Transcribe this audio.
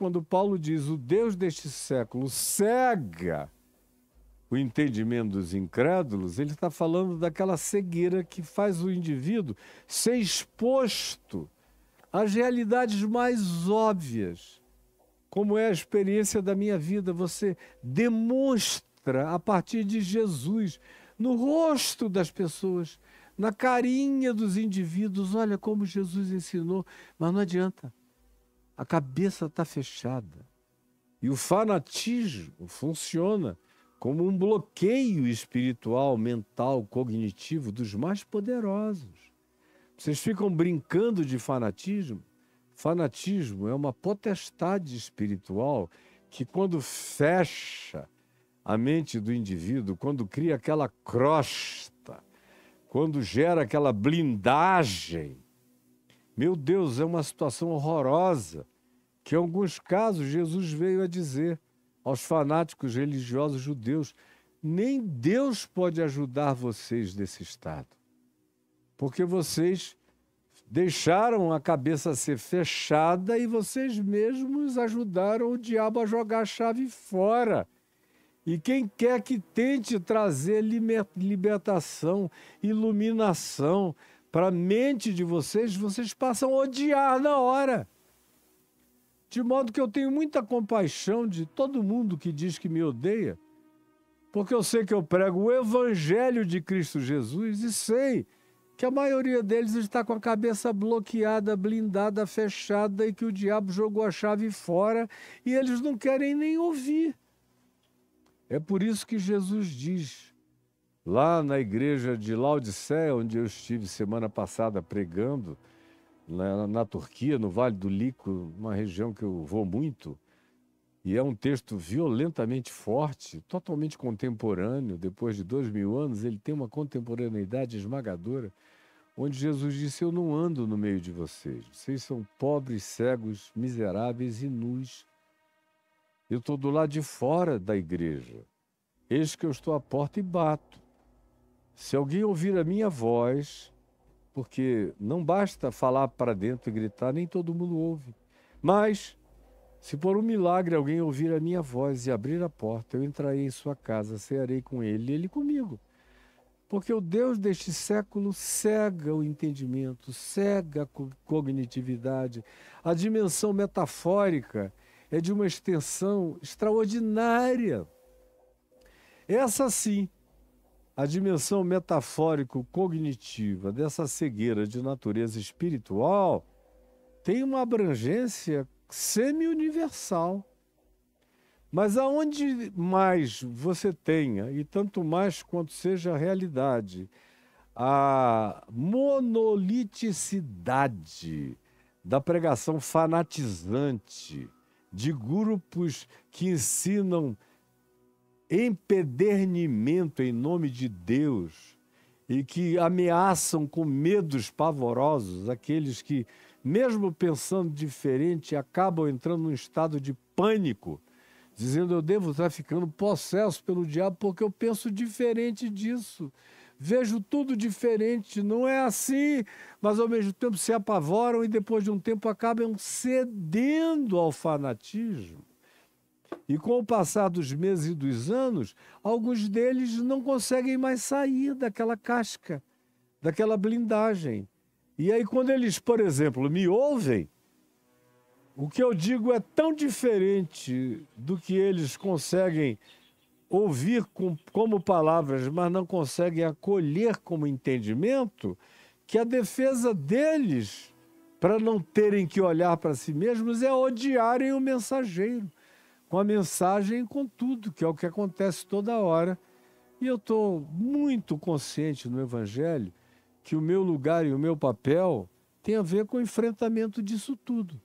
quando Paulo diz: o Deus deste século cega o entendimento dos incrédulos, ele está falando daquela cegueira que faz o indivíduo ser exposto às realidades mais óbvias, como é a experiência da minha vida. Você demonstra a partir de Jesus no rosto das pessoas, na carinha dos indivíduos, olha como Jesus ensinou, mas não adianta a cabeça está fechada. E o fanatismo funciona como um bloqueio espiritual, mental, cognitivo dos mais poderosos. Vocês ficam brincando de fanatismo? Fanatismo é uma potestade espiritual que, quando fecha a mente do indivíduo, quando cria aquela crosta, quando gera aquela blindagem, meu Deus, é uma situação horrorosa que em alguns casos Jesus veio a dizer aos fanáticos religiosos judeus: nem Deus pode ajudar vocês desse estado, porque vocês deixaram a cabeça ser fechada e vocês mesmos ajudaram o diabo a jogar a chave fora. E quem quer que tente trazer libertação, iluminação para a mente de vocês, vocês passam a odiar na hora. De modo que eu tenho muita compaixão de todo mundo que diz que me odeia, porque eu sei que eu prego o Evangelho de Cristo Jesus e sei que a maioria deles está com a cabeça bloqueada, blindada, fechada e que o diabo jogou a chave fora e eles não querem nem ouvir. É por isso que Jesus diz, lá na igreja de Laodiceia, onde eu estive semana passada pregando, na, na Turquia, no Vale do Lico, uma região que eu vou muito. E é um texto violentamente forte, totalmente contemporâneo. Depois de dois mil anos, ele tem uma contemporaneidade esmagadora, onde Jesus disse: Eu não ando no meio de vocês. Vocês são pobres, cegos, miseráveis e nus. Eu estou do lado de fora da igreja. Eis que eu estou à porta e bato. Se alguém ouvir a minha voz porque não basta falar para dentro e gritar, nem todo mundo ouve. Mas, se por um milagre alguém ouvir a minha voz e abrir a porta, eu entrarei em sua casa, cearei com ele e ele comigo. Porque o Deus deste século cega o entendimento, cega a cognitividade. A dimensão metafórica é de uma extensão extraordinária. Essa sim a dimensão metafórico-cognitiva dessa cegueira de natureza espiritual tem uma abrangência semi-universal. Mas aonde mais você tenha, e tanto mais quanto seja a realidade, a monoliticidade da pregação fanatizante de grupos que ensinam empedernimento em nome de Deus e que ameaçam com medos pavorosos aqueles que, mesmo pensando diferente, acabam entrando num estado de pânico, dizendo eu devo estar ficando possesso pelo diabo porque eu penso diferente disso. Vejo tudo diferente, não é assim, mas ao mesmo tempo se apavoram e depois de um tempo acabam cedendo ao fanatismo. E com o passar dos meses e dos anos, alguns deles não conseguem mais sair daquela casca, daquela blindagem. E aí, quando eles, por exemplo, me ouvem, o que eu digo é tão diferente do que eles conseguem ouvir com, como palavras, mas não conseguem acolher como entendimento, que a defesa deles, para não terem que olhar para si mesmos, é odiarem o mensageiro com a mensagem, com tudo, que é o que acontece toda hora. E eu estou muito consciente no Evangelho que o meu lugar e o meu papel tem a ver com o enfrentamento disso tudo.